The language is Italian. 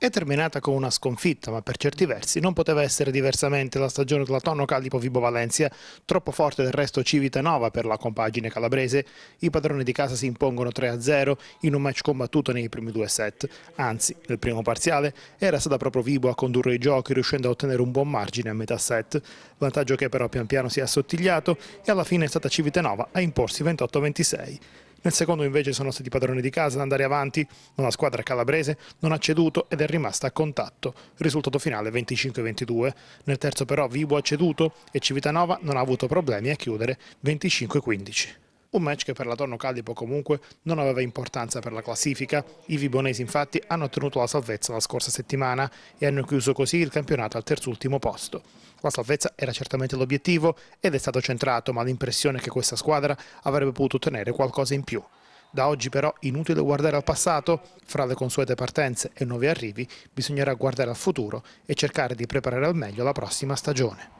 è terminata con una sconfitta, ma per certi versi non poteva essere diversamente la stagione della Tlatono Callipo Vibo Valencia, troppo forte del resto Civitanova per la compagine calabrese. I padroni di casa si impongono 3-0 in un match combattuto nei primi due set, anzi nel primo parziale era stata proprio Vibo a condurre i giochi riuscendo a ottenere un buon margine a metà set, vantaggio che però pian piano si è assottigliato e alla fine è stata Civitanova a imporsi 28-26. Nel secondo invece sono stati padroni di casa ad andare avanti, ma la squadra calabrese non ha ceduto ed è rimasta a contatto. Risultato finale 25-22. Nel terzo però Vibo ha ceduto e Civitanova non ha avuto problemi a chiudere 25-15. Un match che per la Torno Callipo comunque non aveva importanza per la classifica. I vibonesi infatti hanno ottenuto la salvezza la scorsa settimana e hanno chiuso così il campionato al terzultimo posto. La salvezza era certamente l'obiettivo ed è stato centrato, ma l'impressione è che questa squadra avrebbe potuto ottenere qualcosa in più. Da oggi però inutile guardare al passato, fra le consuete partenze e nuovi arrivi bisognerà guardare al futuro e cercare di preparare al meglio la prossima stagione.